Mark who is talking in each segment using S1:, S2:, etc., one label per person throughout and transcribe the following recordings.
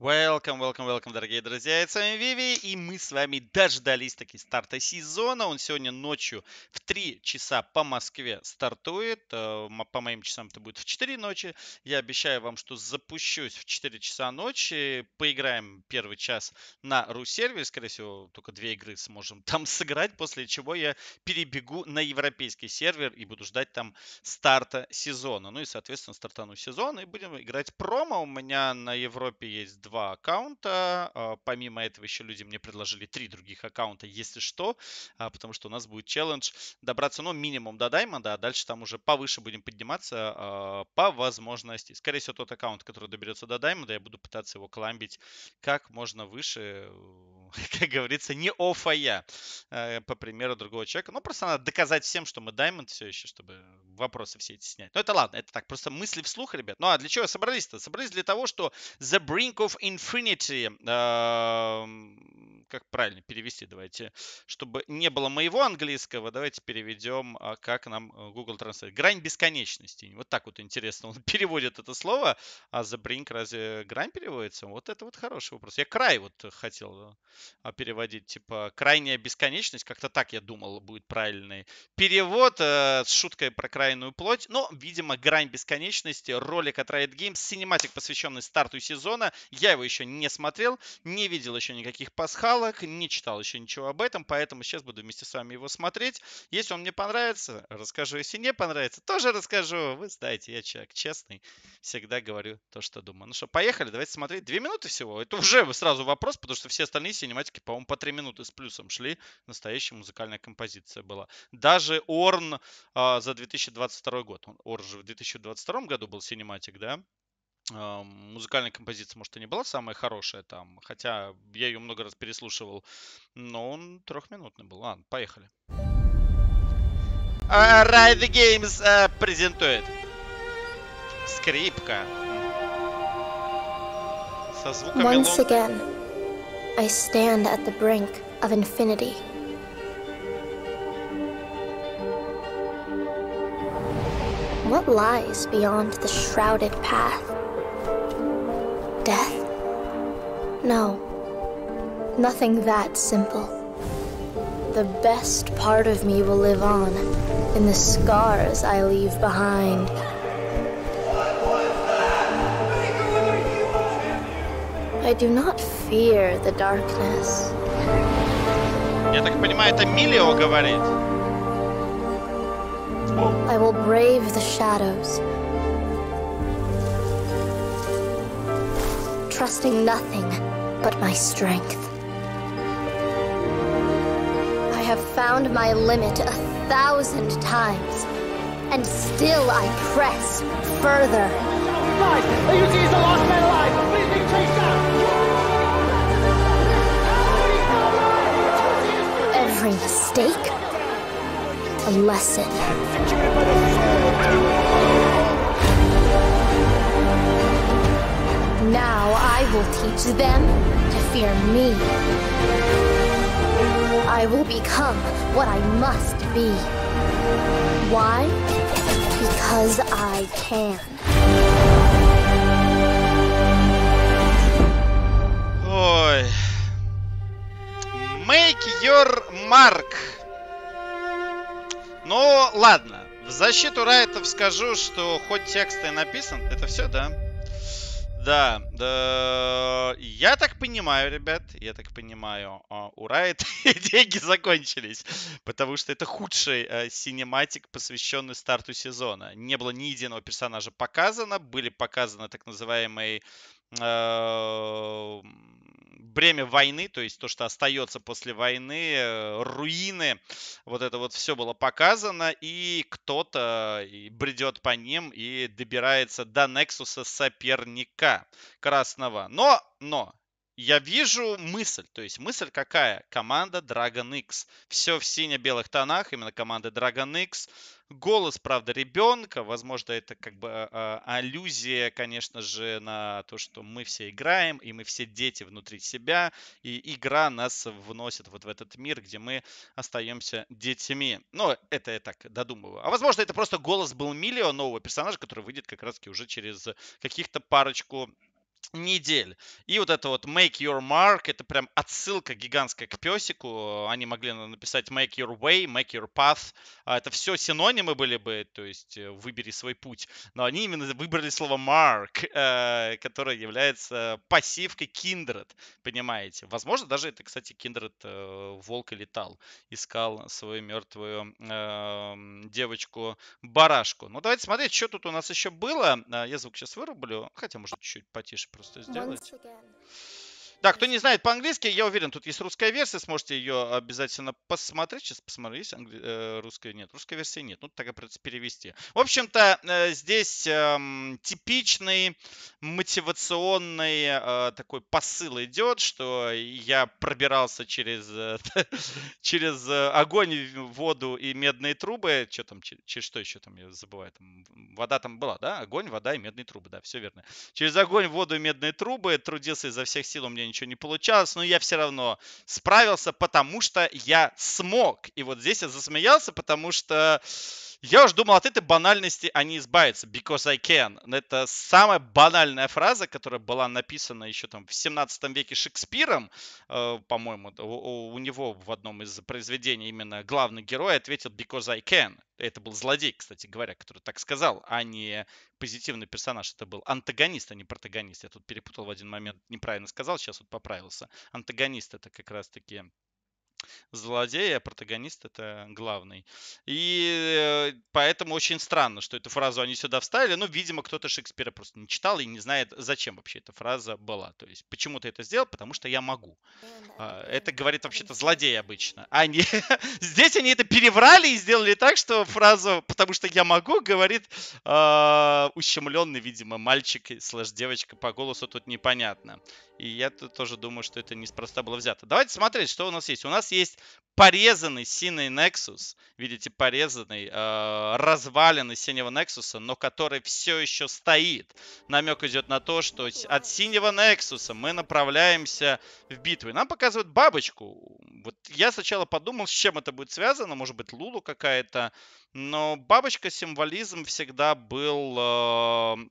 S1: Welcome, welcome, welcome, дорогие друзья. Это с вами Виви, и мы с вами дождались таки старта сезона. Он сегодня ночью в 3 часа по Москве стартует. Э, по моим часам это будет в 4 ночи. Я обещаю вам, что запущусь в 4 часа ночи. Поиграем первый час на Ру-сервере. Скорее всего, только две игры сможем там сыграть, после чего я перебегу на европейский сервер и буду ждать там старта сезона. Ну и, соответственно, стартану сезон и будем играть промо. У меня на Европе есть два аккаунта. А, помимо этого еще люди мне предложили три других аккаунта, если что, а, потому что у нас будет челлендж добраться, ну, минимум до даймонда, а дальше там уже повыше будем подниматься а, по возможности. Скорее всего, тот аккаунт, который доберется до даймонда, я буду пытаться его кламбить как можно выше, как говорится, не я э, по примеру другого человека. Ну, просто надо доказать всем, что мы даймонд все еще, чтобы вопросы все эти снять. Но ну, это ладно, это так, просто мысли вслух, ребят. Ну, а для чего собрались-то? Собрались для того, что The Brink of infinity um, как правильно перевести, давайте, чтобы не было моего английского, давайте переведем, а, как нам э, Google Translate. Грань бесконечности. Вот так вот интересно, он переводит это слово, а за бринк разве грань переводится? Вот это вот хороший вопрос. Я край вот хотел а, переводить, типа крайняя бесконечность, как-то так я думал будет правильный перевод э, с шуткой про крайную плоть, но, видимо, грань бесконечности, ролик от Riot Games, синематик, посвященный старту сезона, я его еще не смотрел, не видел еще никаких пасхал, Sherlock. Не читал еще ничего об этом, поэтому сейчас буду вместе с вами его смотреть. Если он мне понравится, расскажу. Если не понравится, тоже расскажу. Вы знаете, я человек честный. Всегда говорю то, что думаю. Ну что, поехали. Давайте смотреть. Две минуты всего. Это уже сразу вопрос, потому что все остальные синематики, по-моему, по три минуты с плюсом шли. Настоящая музыкальная композиция была. Даже Орн э, за 2022 год. Он, Орн же в 2022 году был синематик, да? А, музыкальная композиция, может, и не была самая хорошая там, хотя я ее много раз переслушивал, но он трехминутный был. Ладно, поехали. Ride а, Riot Games э, презентует скрипка со звуками Once again, I stand at the brink of infinity. What lies beyond the shrouded path? death? No. Nothing that simple. The best part of me will live on in the scars I leave behind. I do not fear the darkness. Я так понимаю, это Милио говорит. I will brave the shadows trusting nothing but my strength. I have found my limit a thousand times, and still I press further. the last man alive! Please be chased Every mistake, a lesson. teach them to fear me. I will become what I must be. Why? Because I can. Ой. Make your mark. Ну, ладно. В защиту Райтов скажу, что хоть текст и написан, это все, да? Да, да, я так понимаю, ребят, я так понимаю, а, у Райт деньги закончились, потому что это худший э, синематик, посвященный старту сезона. Не было ни единого персонажа показано, были показаны так называемые э, бремя войны, то есть то, что остается после войны, э, руины, вот это вот все было показано, и кто-то э, бредет по ним и добирается до Нексуса соперника красного. Но, но, я вижу мысль, то есть мысль какая? Команда Dragon X. Все в сине-белых тонах, именно команда Dragon X голос, правда, ребенка. Возможно, это как бы а, а, аллюзия, конечно же, на то, что мы все играем, и мы все дети внутри себя, и игра нас вносит вот в этот мир, где мы остаемся детьми. Но это я так додумываю. А возможно, это просто голос был Миллио, нового персонажа, который выйдет как раз-таки уже через каких-то парочку недель. И вот это вот Make Your Mark, это прям отсылка гигантская к песику. Они могли написать Make Your Way, Make Your Path. А это все синонимы были бы, то есть э, выбери свой путь. Но они именно выбрали слово Mark, э, которое является пассивкой Kindred, понимаете. Возможно, даже это, кстати, Kindred э, волк и летал, искал свою мертвую эм, девочку-барашку. Ну, давайте смотреть, что тут у нас еще было. Я звук сейчас вырублю, хотя, может, чуть потише просто сделать. Да, кто не знает по-английски, я уверен, тут есть русская версия, сможете ее обязательно посмотреть. Сейчас посмотрю, есть англи... э, русская? Нет, русской версии нет. Ну, тогда придется перевести. В общем-то, э, здесь э, типичный мотивационный э, такой посыл идет, что я пробирался через, э, через огонь, воду и медные трубы. Что там, через что еще там, я забываю. Там, вода там была, да? Огонь, вода и медные трубы, да, все верно. Через огонь, воду и медные трубы трудился изо всех сил, у меня ничего не получалось, но я все равно справился, потому что я смог. И вот здесь я засмеялся, потому что я уж думал, от этой банальности они избавятся. Because I can. Это самая банальная фраза, которая была написана еще там в 17 веке Шекспиром. Э, по-моему, у, у него в одном из произведений именно главный герой ответил Because I can. Это был злодей, кстати говоря, который так сказал, а не позитивный персонаж. Это был антагонист, а не протагонист. Я тут перепутал в один момент, неправильно сказал, сейчас вот поправился. Антагонист это как раз-таки злодея, а протагонист это главный. И э, поэтому очень странно, что эту фразу они сюда вставили. Ну, видимо, кто-то Шекспира просто не читал и не знает, зачем вообще эта фраза была. То есть, почему ты это сделал? Потому что я могу. А, это говорит вообще-то злодей обычно. Они здесь они это переврали и сделали так, что фразу «потому что я могу» говорит а, ущемленный, видимо, мальчик слэш девочка по голосу тут непонятно. И я тоже думаю, что это неспроста было взято. Давайте смотреть, что у нас есть. У нас есть порезанный синий Nexus, видите, типа порезанный, э, а, развалины синего Nexus, но который все еще стоит. Намек идет на то, что от синего Nexus мы направляемся в битвы. Нам показывают бабочку. Вот я сначала подумал, с чем это будет связано, может быть, Лулу какая-то, но бабочка символизм всегда был э,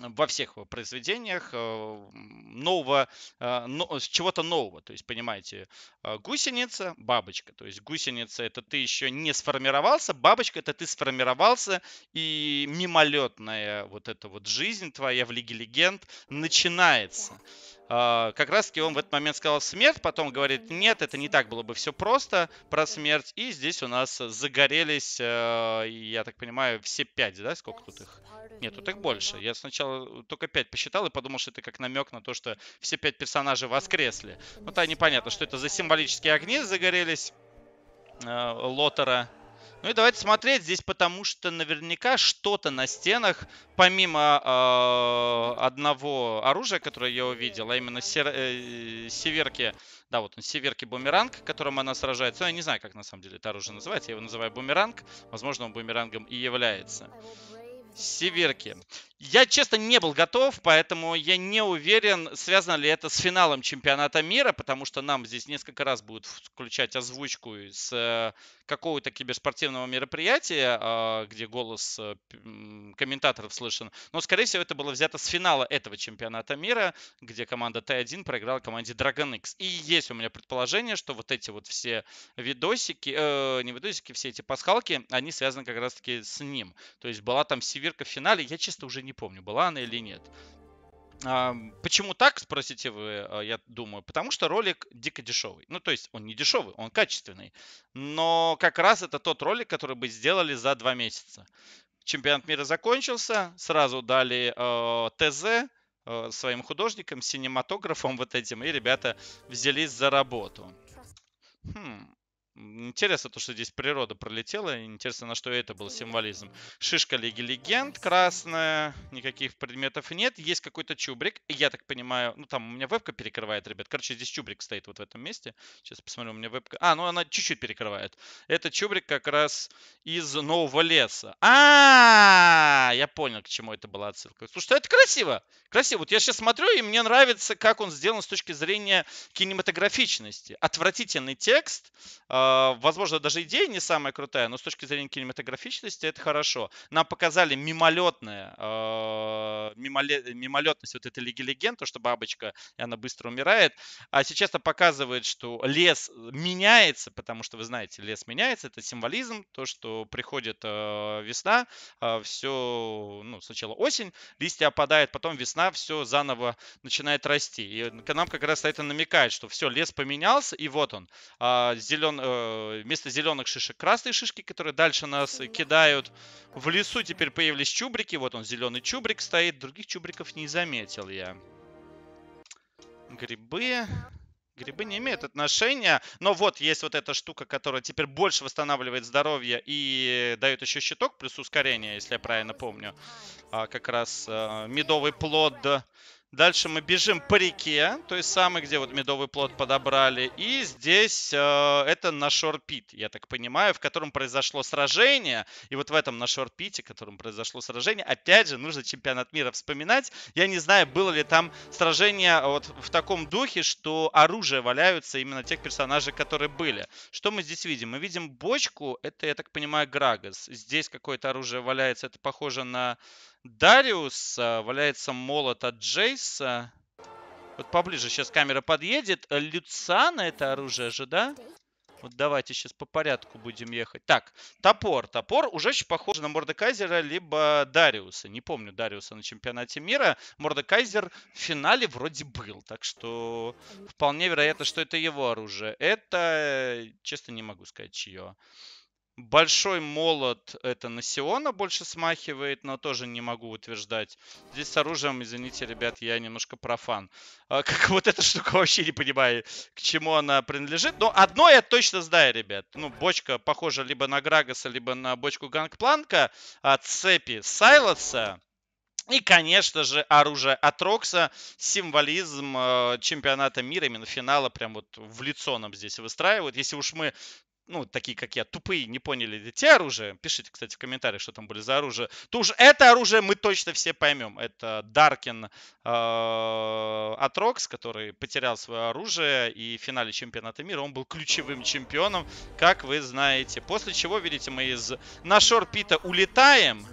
S1: во всех произведениях э, нового, э, с чего-то нового. То есть, понимаете, э, гусеница, бабочка. То есть гусеница это ты еще не сформировался, бабочка это ты сформировался, и мимолетная вот эта вот жизнь твоя в Лиге Легенд начинается. А, как раз-таки он в этот момент сказал смерть, потом говорит, нет, это не так было бы все просто про смерть. И здесь у нас загорелись, э, я так понимаю, все пять, да? Сколько тут их? Нет, тут их больше. Я сначала только пять посчитал и подумал, что это как намек на то, что все пять персонажей воскресли. Ну, то непонятно, что это за символические огни загорелись э, Лотера. Ну и давайте смотреть здесь, потому что наверняка что-то на стенах, помимо э, одного оружия, которое я увидел, а именно сер, э, северки, да, вот он, северки бумеранг, которым она сражается. Ну, я не знаю, как на самом деле это оружие называется, я его называю бумеранг, возможно, он бумерангом и является. Северки. Я, честно, не был готов, поэтому я не уверен, связано ли это с финалом чемпионата мира, потому что нам здесь несколько раз будут включать озвучку с э, какого-то киберспортивного мероприятия, а, где голос э, комментаторов слышен. Но, скорее всего, это было взято с финала этого чемпионата мира, где команда Т1 проиграла команде Dragon X. И есть у меня предположение, что вот эти вот все видосики, э, не видосики, все эти пасхалки, они связаны как раз-таки с ним. То есть была там Северка четверка в финале, я честно уже не помню, была она или нет. А, почему так, спросите вы, а, я думаю? Потому что ролик дико дешевый. Ну, то есть он не дешевый, он качественный. Но как раз это тот ролик, который бы сделали за два месяца. Чемпионат мира закончился, сразу дали э, ТЗ э, своим художникам, синематографам вот этим, и ребята взялись за работу. Хм, Интересно то, что здесь природа пролетела. Интересно, на что это был символизм. Шишка Лиги Легенд, красная. Никаких предметов нет. Есть какой-то чубрик. Я так понимаю... Ну, там у меня вебка перекрывает, ребят. Короче, здесь чубрик стоит вот в этом месте. Сейчас посмотрю, у меня вебка... А, ну она чуть-чуть перекрывает. Это чубрик как раз из нового леса. А, я понял, к чему это была отсылка. Слушай, это красиво. Красиво. Вот я сейчас смотрю, и мне нравится, как он сделан с точки зрения кинематографичности. Отвратительный текст. А, а, возможно, даже идея не самая крутая, но с точки зрения кинематографичности это хорошо. Нам показали мимолетное, а, мимолетность вот этой Лиги Легенд, то, что бабочка, и она быстро умирает. А сейчас это показывает, что лес меняется, потому что, вы знаете, лес меняется, это символизм, то, что приходит а, весна, все, ну, сначала осень, листья опадают, потом весна, все заново начинает расти. И нам как раз это намекает, что все, лес поменялся, и вот он, зеленый вместо зеленых шишек красные шишки, которые дальше нас кидают. В лесу теперь появились чубрики. Вот он, зеленый чубрик стоит. Других чубриков не заметил я. Грибы. Грибы не имеют отношения. Но вот есть вот эта штука, которая теперь больше восстанавливает здоровье и дает еще щиток, плюс ускорение, если я правильно помню. А, как раз а, медовый плод Дальше мы бежим по реке, то есть самый, где вот медовый плод подобрали. И здесь э, это на шорпит, я так понимаю, в котором произошло сражение. И вот в этом на шорпите, в котором произошло сражение, опять же, нужно чемпионат мира вспоминать. Я не знаю, было ли там сражение вот в таком духе, что оружие валяются именно тех персонажей, которые были. Что мы здесь видим? Мы видим бочку, это, я так понимаю, Грагас. Здесь какое-то оружие валяется, это похоже на Дариуса. Э, валяется молот от Джейса. Вот поближе сейчас камера подъедет. Люцана это оружие же, да? Вот давайте сейчас по порядку будем ехать. Так, топор. Топор уже очень похож на Мордекайзера, либо Дариуса. Не помню Дариуса на чемпионате мира. Мордекайзер в финале вроде был. Так что вполне вероятно, что это его оружие. Это, э, честно, не могу сказать, чье. Большой молот это на Сиона больше смахивает, но тоже не могу утверждать. Здесь с оружием, извините, ребят, я немножко профан. А, как вот эта штука вообще не понимаю, к чему она принадлежит. Но одно я точно знаю, ребят. Ну, бочка похожа либо на Грагаса, либо на бочку Гангпланка. А цепи Сайлоса. И, конечно же, оружие от Рокса, символизм э, чемпионата мира, именно финала, прям вот в лицо нам здесь выстраивают. Если уж мы ну, такие, как я, тупые, не поняли те оружия, пишите, кстати, в комментариях, что там были за оружие, то уж это оружие мы точно все поймем. Это Даркин Атрокс, э, который потерял свое оружие, и в финале чемпионата мира он был ключевым чемпионом, как вы знаете. После чего, видите, мы из Нашор Пита улетаем,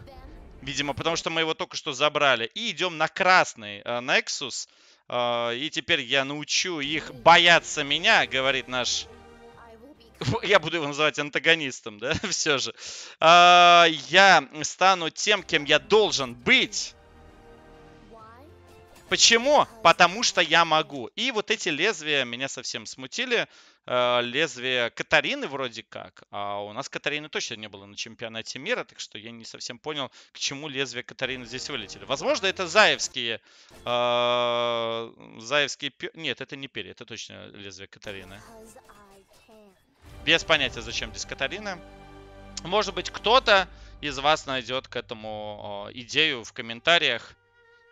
S1: видимо, потому что мы его только что забрали, и идем на красный э, Nexus. Э, и теперь я научу их бояться меня, говорит наш я буду его называть антагонистом, да, все же, а, я стану тем, кем я должен быть. Почему? Потому что я могу. И вот эти лезвия меня совсем смутили. А, лезвие Катарины вроде как. А у нас Катарины точно не было на чемпионате мира, так что я не совсем понял, к чему лезвие Катарины здесь вылетели. Возможно, это Заевские... А, Заевские... Нет, это не перья, это точно лезвие Катарины. Без понятия, зачем здесь Катарина. Может быть, кто-то из вас найдет к этому идею в комментариях.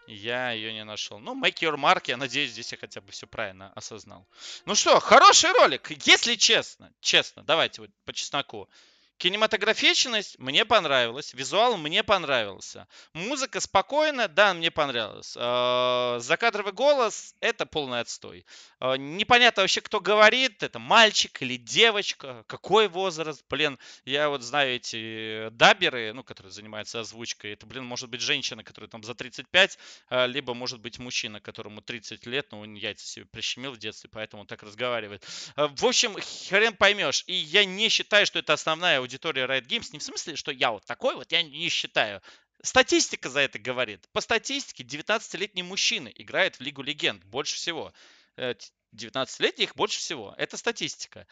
S1: Я ее не нашел. Ну, make your mark, я надеюсь, здесь я хотя бы все правильно осознал. Ну что, хороший ролик, если честно. Честно, давайте вот по чесноку. Кинематографичность мне понравилась, визуал мне понравился. Музыка спокойная, да, мне понравилась. Э, закадровый голос — это полный отстой. Э, непонятно вообще, кто говорит, это мальчик или девочка, какой возраст. Блин, я вот знаю эти даберы, ну, которые занимаются озвучкой. Это, блин, может быть женщина, которая там за 35, э, либо может быть мужчина, которому 30 лет, но он яйца себе прищемил в детстве, поэтому он так разговаривает. В общем, хрен поймешь. И я не считаю, что это основная аудитория Riot Games не в смысле, что я вот такой, вот я не считаю. Статистика за это говорит. По статистике 19-летний мужчина играет в Лигу Легенд больше всего. 19-летних э, больше всего. Это статистика.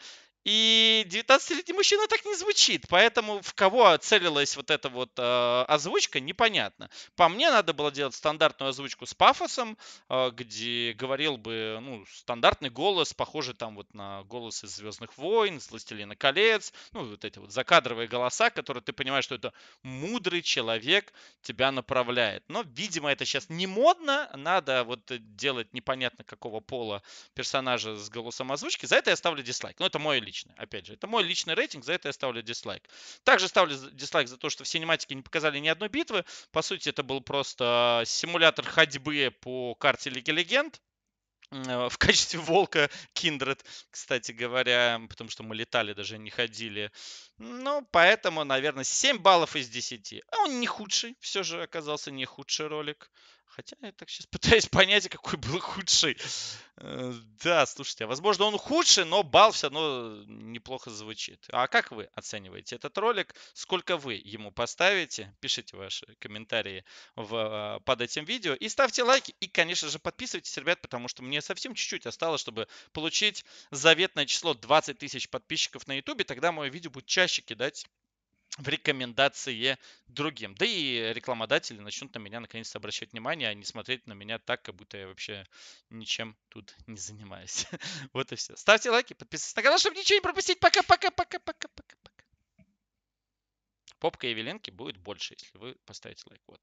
S1: И 19-летний мужчина так не звучит, поэтому в кого целилась вот эта вот э, озвучка, непонятно. По мне, надо было делать стандартную озвучку с пафосом, э, где говорил бы, ну, стандартный голос, похожий там вот на голос из «Звездных войн», из «Властелина колец», ну, вот эти вот закадровые голоса, которые ты понимаешь, что это мудрый человек тебя направляет. Но, видимо, это сейчас не модно, надо вот делать непонятно какого пола персонажа с голосом озвучки. За это я ставлю дизлайк, Ну это мой лично отлично. Опять же, это мой личный рейтинг, за это я ставлю дизлайк. Также ставлю дизлайк за то, что в синематике не показали ни одной битвы. По сути, это был просто а, симулятор ходьбы по карте Лиги Легенд э, в качестве волка Kindred, кстати говоря, потому что мы летали, даже не ходили. Ну, поэтому, наверное, 7 баллов из 10. А он не худший, все же оказался не худший ролик. Хотя я так сейчас пытаюсь понять, а какой был худший. Э, да, слушайте, а возможно он худший, но бал все равно э, неплохо звучит. А как вы оцениваете этот ролик? Сколько вы ему поставите? Пишите ваши комментарии в, э, под этим видео. И ставьте лайки. И, конечно же, подписывайтесь, ребят, потому что мне совсем чуть-чуть осталось, чтобы получить заветное число 20 тысяч подписчиков на YouTube. Тогда мое видео будет чаще кидать в рекомендации другим. Да и рекламодатели начнут на меня наконец-то обращать внимание, а не смотреть на меня так, как будто я вообще ничем тут не занимаюсь. вот и все. Ставьте лайки, подписывайтесь на канал, чтобы ничего не пропустить. Пока-пока-пока-пока-пока-пока. Попка Евеленки будет больше, если вы поставите лайк. Вот.